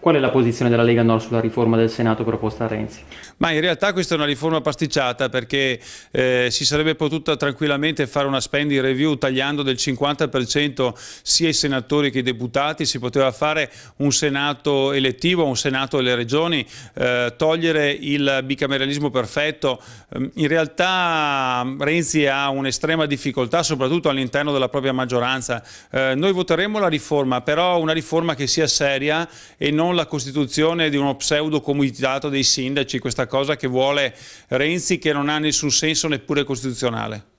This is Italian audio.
Qual è la posizione della Lega Nord sulla riforma del Senato proposta a Renzi? Ma in realtà questa è una riforma pasticciata perché eh, si sarebbe potuta tranquillamente fare una spending review tagliando del 50% sia i senatori che i deputati, si poteva fare un Senato elettivo, un Senato delle regioni, eh, togliere il bicameralismo perfetto. Ehm, in realtà ehm, Renzi ha un'estrema difficoltà soprattutto all'interno della propria maggioranza. Eh, noi voteremo la riforma, però una riforma che sia seria e non non la costituzione di uno pseudo comitato dei sindaci, questa cosa che vuole Renzi che non ha nessun senso neppure costituzionale.